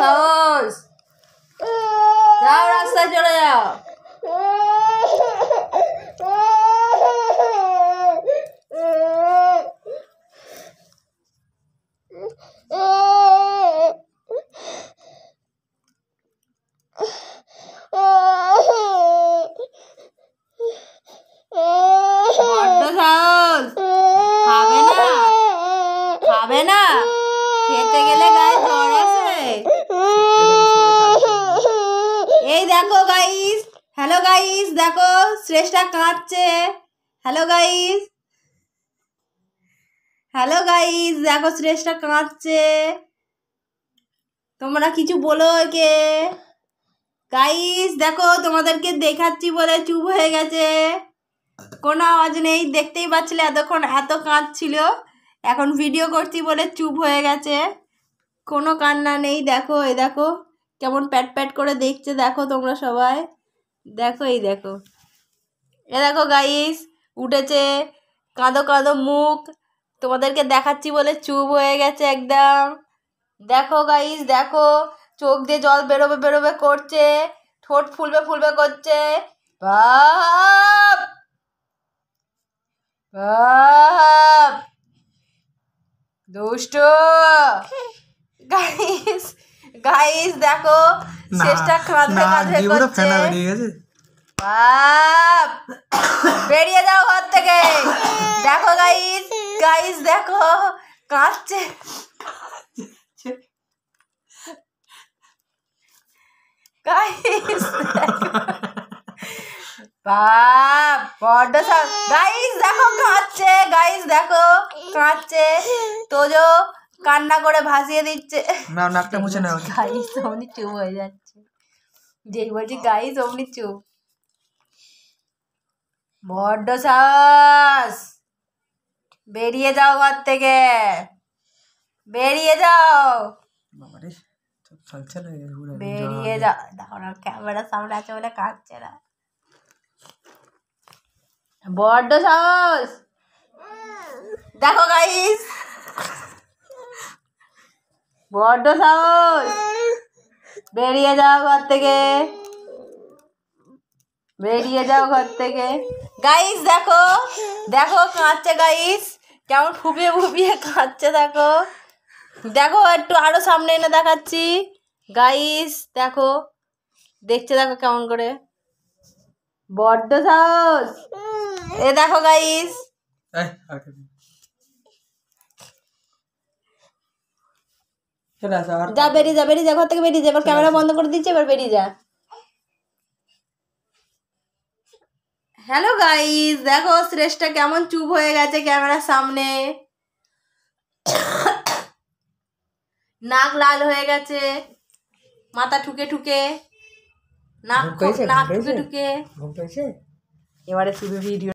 সাহস যাও রাস্তায় চলে যাও খাবে না খেতে গেলে গায়ে হ্যালো গাইস দেখো শ্রেষ্ঠা কাঁদছে হ্যালো গাইস হ্যালো গাইস দেখো শ্রেষ্ঠা কাঁদছে তোমরা কিছু বলো একে গাইস দেখো তোমাদেরকে দেখাচ্ছি বলে চুপ হয়ে গেছে কোনো আওয়াজ নেই দেখতেই পাচ্ছিলে এতক্ষণ এত কাঁদছিল এখন ভিডিও করছি বলে চুপ হয়ে গেছে কোনো কান্না নেই দেখো এ দেখো কেমন প্যাট প্যাট করে দেখছে দেখো তোমরা সবাই দেখো এই দেখো এ দেখো গাইস উঠেছে কাঁদো কাঁদো মুখ তোমাদেরকে দেখাচ্ছি বলে চুপ হয়ে গেছে একদম দেখো গাইস দেখো চোখ দিয়ে জল বেরোবে বেরোবে করছে ঠোঁট ফুলবে ফুলবে করছে দুষ্ট গাইস গাইস দেখো শেষটা করছে বাপ বেরিয়ে যাও ঘর থেকে দেখো দেখো কাঁদছে বড্ড সব গাইস দেখো কাঁদছে গাইস দেখো কাঁদছে তোজো কান্না করে ভাসিয়ে দিচ্ছে না নাকটা মুছে নাও গাইস অমনি চুপ হয়ে যাচ্ছে যেই বলছি গাইস অমনি চুপ বড্ড সাহস বেরিয়ে যাও ঘর থেকে বেরিয়ে যাও বেরিয়ে যাও দেখো না ক্যামেরার সামনে আছে বলে কাঁদছে না বড্ড সাহস দেখো গাইস বড্ড সাহস বেরিয়ে যাও ঘর থেকে বেরিয়ে যাও ঘর থেকে গাইস দেখো দেখো কাঁদছে গাইস কেমন ফুপিয়ে ফুপিয়ে কাঁদছে দেখো দেখো একটু আরও সামনে এনে দেখাচ্ছি গাইস দেখো দেখছে দেখো কেমন করে বড্ড সাহস এ দেখো গাইস যা বেরিয়ে যা বেরিয়ে যা ঘর থেকে বেরিয়ে যা এবার ক্যামেরা বন্ধ করে দিচ্ছে এবার বেরিয়ে যা হ্যালো গাইস দেখো শ্রেষ্ঠা কেমন চুপ হয়ে গেছে ক্যামেরার সামনে নাক লাল হয়ে গেছে মাথা ঠুকে ঠুকে নাক নাক ঠুকে ঠুকে এবারে শুধু ভিডিও